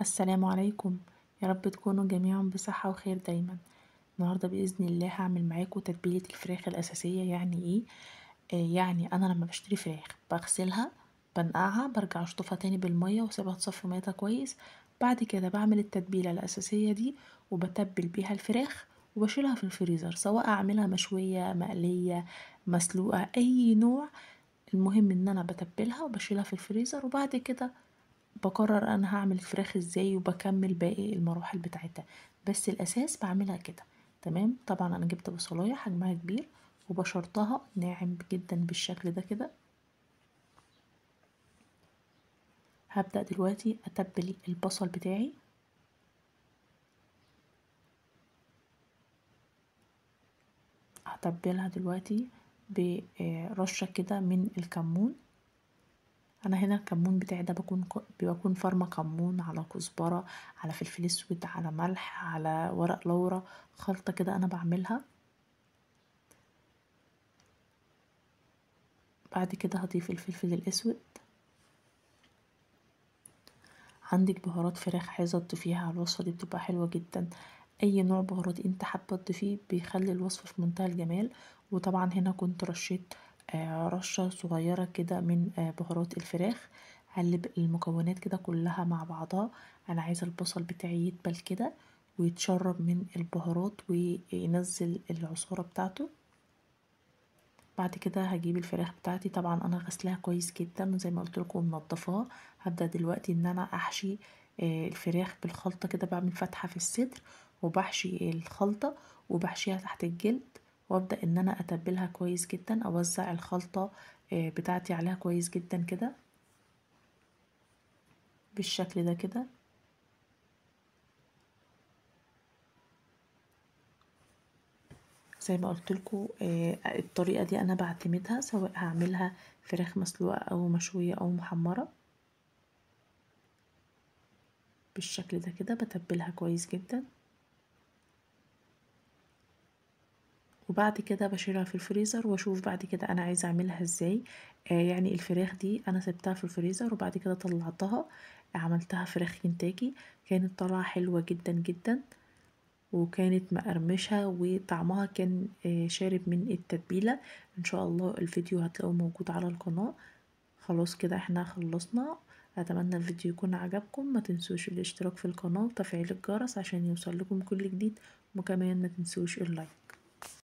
السلام عليكم يا رب تكونوا جميعا بصحة وخير دايما النهاردة بإذن الله هعمل معاكم تتبيلة الفراخ الأساسية يعني إيه آه، يعني أنا لما بشتري فراخ بغسلها بنقعها برجع أشطفها تاني بالمية وأسيبها تصفي ميتها كويس بعد كده بعمل التتبيلة الأساسية دي وبتبل بيها الفراخ وبشيلها في الفريزر سواء أعملها مشوية مقلية مسلوقة أي نوع المهم إن أنا بتبلها وبشيلها في الفريزر وبعد كده بقرر انا هعمل الفراخ ازاي وبكمل باقي المراحل بتاعتها بس الاساس بعملها كده تمام طبعا انا جبت بصلايه حجمها كبير وبشرتها ناعم جدا بالشكل ده كده هبدأ دلوقتي أتبل البصل بتاعي هتبلها دلوقتي برشة كده من الكمون انا هنا الكمون بتاعي ده بكون بكون فرمه كمون على كزبره على فلفل اسود على ملح على ورق لورا خلطه كده انا بعملها بعد كده هضيف الفلفل الاسود عندك بهارات فراخ عايزه تضيفيها على الوصفه دي بتبقى حلوه جدا اي نوع بهارات انت حابه تضيفيه بيخلي الوصفه في منتهى الجمال وطبعا هنا كنت رشيت آه، رشة صغيرة كده من آه، بهارات الفراخ هقلب المكونات كده كلها مع بعضها انا عايزة البصل بتاعي يدبل كده ويتشرب من البهارات وينزل العصارة بتاعته بعد كده هجيب الفراخ بتاعتي طبعا انا غسلاها كويس جدا زي ما قلت لكم منضفاها هبدا دلوقتي ان انا احشي آه، الفراخ بالخلطه كده بعمل فتحه في الصدر وبحشي الخلطه وبحشيها تحت الجلد وابدأ ان انا اتبلها كويس جدا اوزع الخلطة آه، بتاعتي عليها كويس جدا كده بالشكل ده كده زي ما قلت لكم آه، الطريقه دي انا بعتمدها سواء هعملها فراخ مسلوقه او مشويه او محمره بالشكل ده كده بتبلها كويس جدا وبعد كده بشيلها في الفريزر واشوف بعد كده انا عايزه اعملها ازاي آه يعني الفراخ دي انا سبتها في الفريزر وبعد كده طلعتها عملتها فراخ كنتاكي كانت طالعه حلوه جدا جدا وكانت مقرمشة وطعمها كان آه، شارب من التتبيلة ان شاء الله الفيديو هتلاقوه موجود على القناة خلاص كده احنا خلصنا اتمنى الفيديو يكون عجبكم ما تنسوش الاشتراك في القناة وتفعيل الجرس عشان يوصل لكم كل جديد وكمان ما تنسوش اللايك